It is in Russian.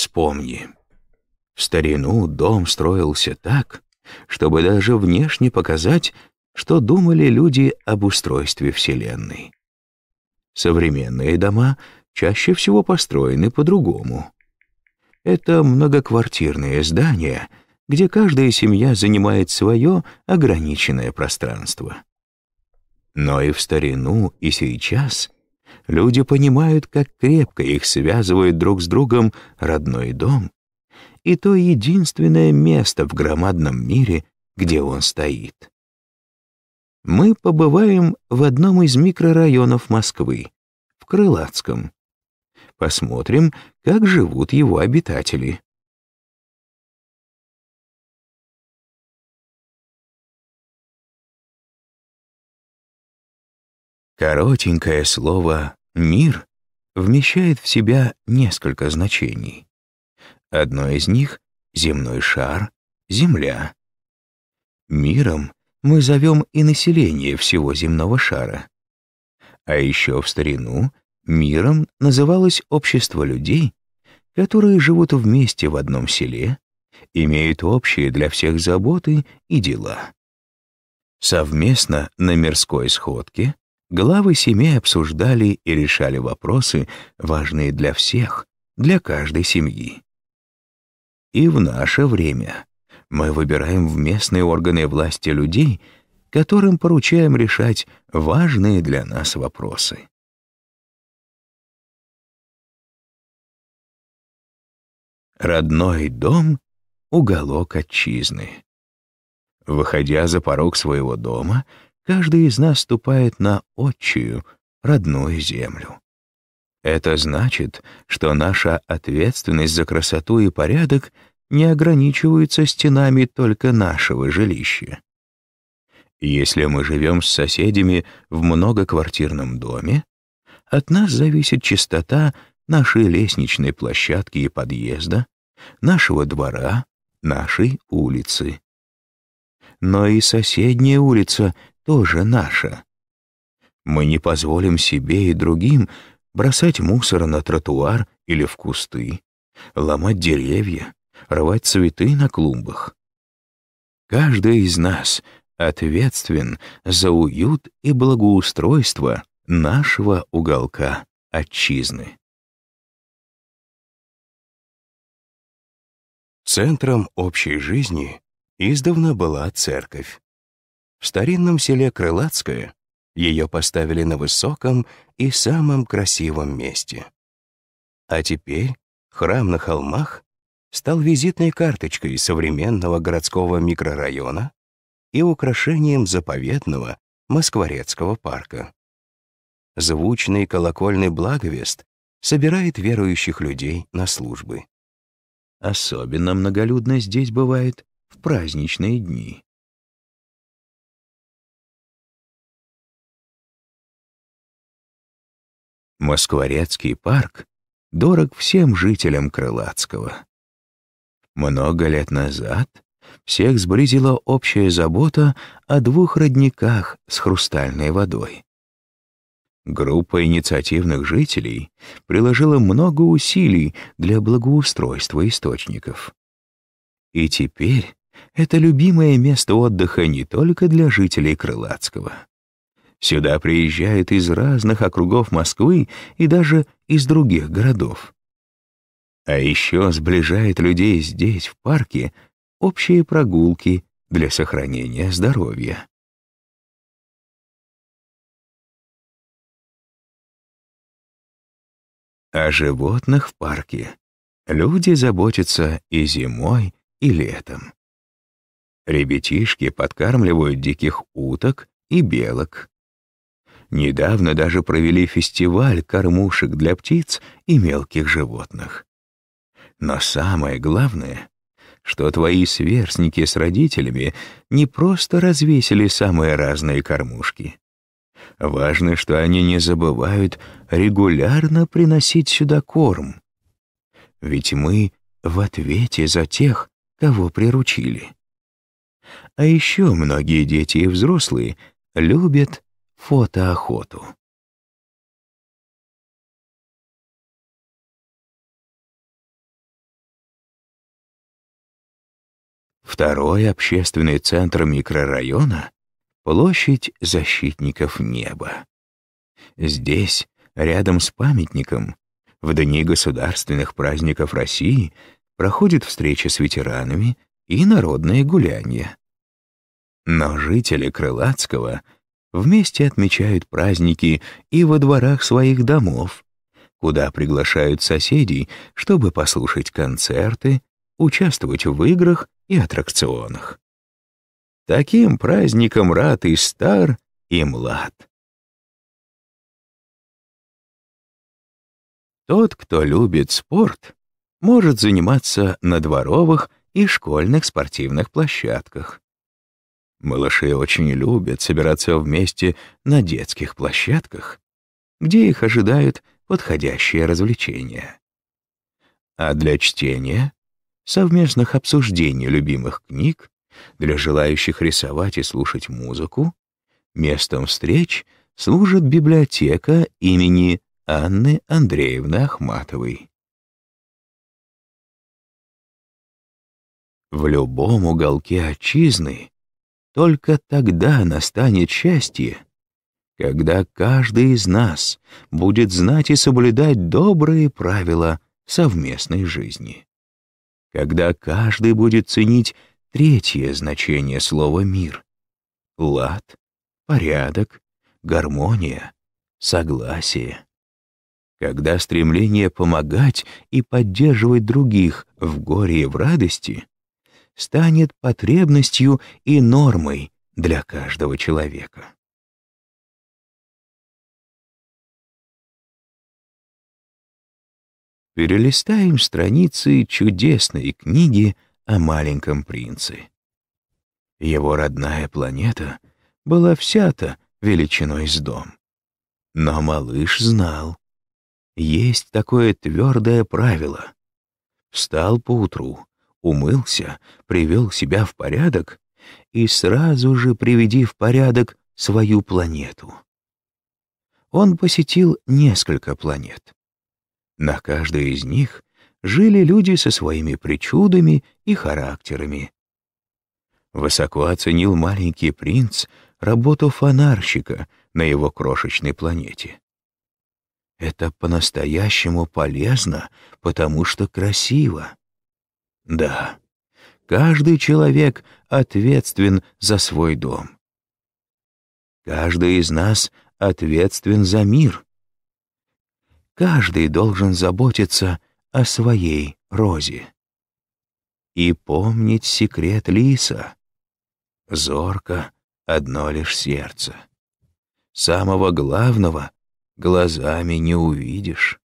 Вспомни. В старину дом строился так, чтобы даже внешне показать, что думали люди об устройстве Вселенной. Современные дома чаще всего построены по-другому. Это многоквартирные здания, где каждая семья занимает свое ограниченное пространство. Но и в старину, и сейчас — люди понимают, как крепко их связывает друг с другом родной дом и то единственное место в громадном мире, где он стоит. Мы побываем в одном из микрорайонов Москвы, в Крылатском. Посмотрим, как живут его обитатели. Коротенькое слово «мир» вмещает в себя несколько значений. Одно из них — земной шар, земля. Миром мы зовем и население всего земного шара. А еще в старину миром называлось общество людей, которые живут вместе в одном селе, имеют общие для всех заботы и дела. Совместно на мирской сходке — Главы семей обсуждали и решали вопросы, важные для всех, для каждой семьи. И в наше время мы выбираем в местные органы власти людей, которым поручаем решать важные для нас вопросы. Родной дом — уголок отчизны. Выходя за порог своего дома, каждый из нас ступает на отчую родную землю. Это значит, что наша ответственность за красоту и порядок не ограничивается стенами только нашего жилища. Если мы живем с соседями в многоквартирном доме, от нас зависит чистота нашей лестничной площадки и подъезда, нашего двора, нашей улицы. Но и соседняя улица тоже наша. Мы не позволим себе и другим бросать мусор на тротуар или в кусты, ломать деревья, рвать цветы на клумбах. Каждый из нас ответственен за уют и благоустройство нашего уголка отчизны. Центром общей жизни издавна была церковь. В старинном селе Крылатское ее поставили на высоком и самом красивом месте. А теперь храм на холмах стал визитной карточкой современного городского микрорайона и украшением заповедного Москворецкого парка. Звучный колокольный благовест собирает верующих людей на службы. Особенно многолюдно здесь бывает в праздничные дни. Москворецкий парк дорог всем жителям Крылатского. Много лет назад всех сблизила общая забота о двух родниках с хрустальной водой. Группа инициативных жителей приложила много усилий для благоустройства источников. И теперь это любимое место отдыха не только для жителей Крылатского, Сюда приезжают из разных округов Москвы и даже из других городов. А еще сближает людей здесь, в парке, общие прогулки для сохранения здоровья. О животных в парке люди заботятся и зимой, и летом. Ребятишки подкармливают диких уток и белок. Недавно даже провели фестиваль кормушек для птиц и мелких животных. Но самое главное, что твои сверстники с родителями не просто развесили самые разные кормушки. Важно, что они не забывают регулярно приносить сюда корм. Ведь мы в ответе за тех, кого приручили. А еще многие дети и взрослые любят фотоохоту. Второй общественный центр микрорайона — площадь защитников неба. Здесь, рядом с памятником, в дни государственных праздников России проходит встреча с ветеранами и народные гуляния. Но жители Крылацкого — вместе отмечают праздники и во дворах своих домов, куда приглашают соседей, чтобы послушать концерты, участвовать в играх и аттракционах. Таким праздником рад и стар, и млад. Тот, кто любит спорт, может заниматься на дворовых и школьных спортивных площадках. Малыши очень любят собираться вместе на детских площадках, где их ожидают подходящие развлечения. А для чтения — совместных обсуждений любимых книг, для желающих рисовать и слушать музыку, местом встреч служит библиотека имени Анны Андреевны Ахматовой. В любом уголке отчизны только тогда настанет счастье, когда каждый из нас будет знать и соблюдать добрые правила совместной жизни. Когда каждый будет ценить третье значение слова «мир» — лад, порядок, гармония, согласие. Когда стремление помогать и поддерживать других в горе и в радости станет потребностью и нормой для каждого человека. Перелистаем страницы чудесной книги о маленьком принце. Его родная планета была вся-то величиной с дом. Но малыш знал. Есть такое твердое правило. Встал поутру, умылся, привел себя в порядок и сразу же приведи в порядок свою планету. Он посетил несколько планет. На каждой из них жили люди со своими причудами и характерами. Высоко оценил маленький принц работу фонарщика на его крошечной планете. Это по-настоящему полезно, потому что красиво. Да, каждый человек ответственен за свой дом. Каждый из нас ответственен за мир. Каждый должен заботиться о своей розе. И помнить секрет лиса. Зорко одно лишь сердце. Самого главного глазами не увидишь.